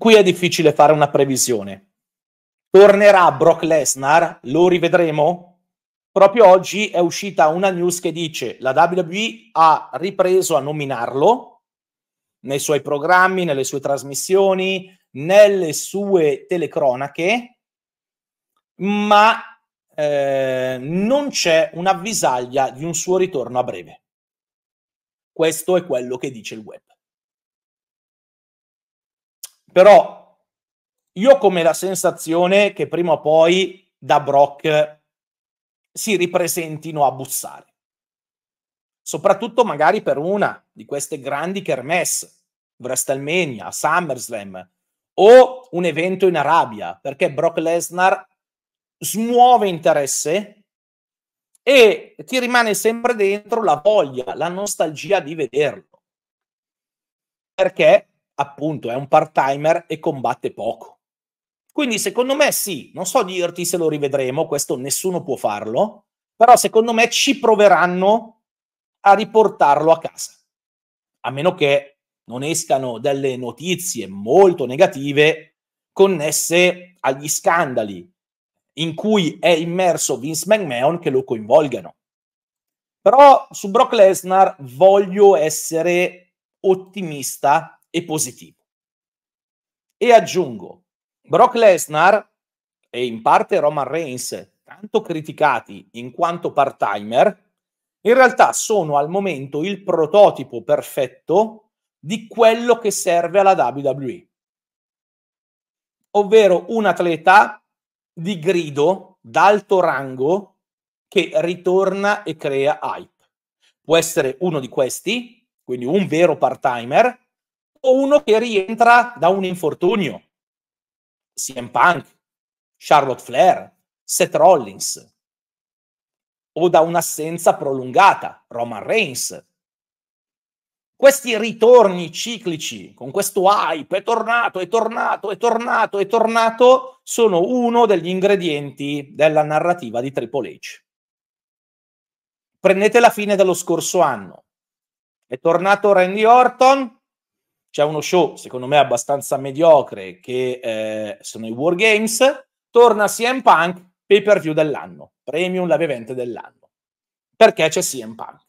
qui è difficile fare una previsione. Tornerà Brock Lesnar? Lo rivedremo? Proprio oggi è uscita una news che dice la WWE ha ripreso a nominarlo nei suoi programmi, nelle sue trasmissioni, nelle sue telecronache, ma eh, non c'è un'avvisaglia di un suo ritorno a breve. Questo è quello che dice il web. Però io ho come la sensazione che prima o poi da Brock si ripresentino a bussare. Soprattutto magari per una di queste grandi kermesse, WrestleMania, SummerSlam o un evento in Arabia, perché Brock Lesnar smuove interesse e ti rimane sempre dentro la voglia, la nostalgia di vederlo. Perché appunto è un part-timer e combatte poco. Quindi secondo me sì, non so dirti se lo rivedremo, questo nessuno può farlo, però secondo me ci proveranno a riportarlo a casa. A meno che non escano delle notizie molto negative connesse agli scandali in cui è immerso Vince McMahon che lo coinvolgano. Però su Brock Lesnar voglio essere ottimista e positivo. E aggiungo, Brock Lesnar e in parte Roman Reigns, tanto criticati in quanto part-timer, in realtà sono al momento il prototipo perfetto di quello che serve alla WWE, ovvero un atleta di grido d'alto rango che ritorna e crea hype. Può essere uno di questi, quindi un vero part-timer, o uno che rientra da un infortunio. CM Punk, Charlotte Flair, Seth Rollins, o da un'assenza prolungata, Roman Reigns. Questi ritorni ciclici con questo hype è tornato, è tornato, è tornato, è tornato, sono uno degli ingredienti della narrativa di Triple H. Prendete la fine dello scorso anno. È tornato Randy Orton, c'è uno show, secondo me, abbastanza mediocre, che eh, sono i War Games. Torna CM Punk, pay per view dell'anno, premium live event dell'anno. Perché c'è CM Punk.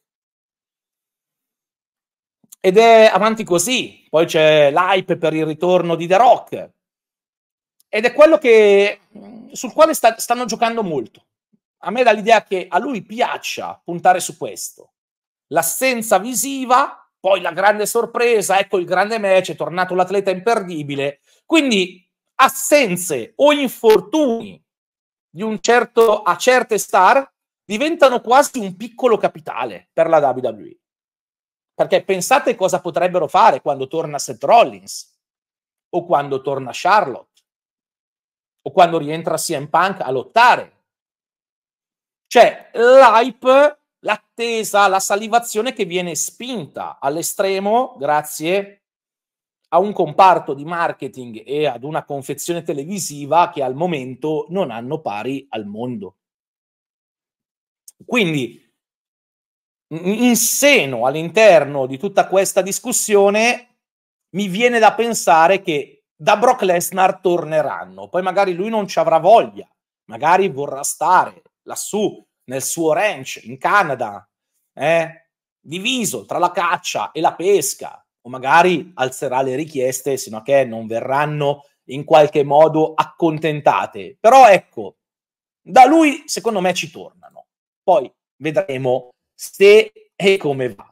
Ed è avanti così. Poi c'è l'hype per il ritorno di The Rock. Ed è quello che, sul quale sta, stanno giocando molto. A me dà l'idea che a lui piaccia puntare su questo. L'assenza visiva poi la grande sorpresa, ecco il grande match, è tornato l'atleta imperdibile. Quindi assenze o infortuni di un certo, a certe star diventano quasi un piccolo capitale per la WWE. Perché pensate cosa potrebbero fare quando torna Seth Rollins o quando torna Charlotte o quando rientra CM Punk a lottare. Cioè, l'hype l'attesa, la salivazione che viene spinta all'estremo grazie a un comparto di marketing e ad una confezione televisiva che al momento non hanno pari al mondo. Quindi, in seno all'interno di tutta questa discussione, mi viene da pensare che da Brock Lesnar torneranno. Poi magari lui non ci avrà voglia, magari vorrà stare lassù, nel suo ranch in Canada, eh, diviso tra la caccia e la pesca, o magari alzerà le richieste sino a che non verranno in qualche modo accontentate. Però ecco, da lui secondo me ci tornano. Poi vedremo se e come va.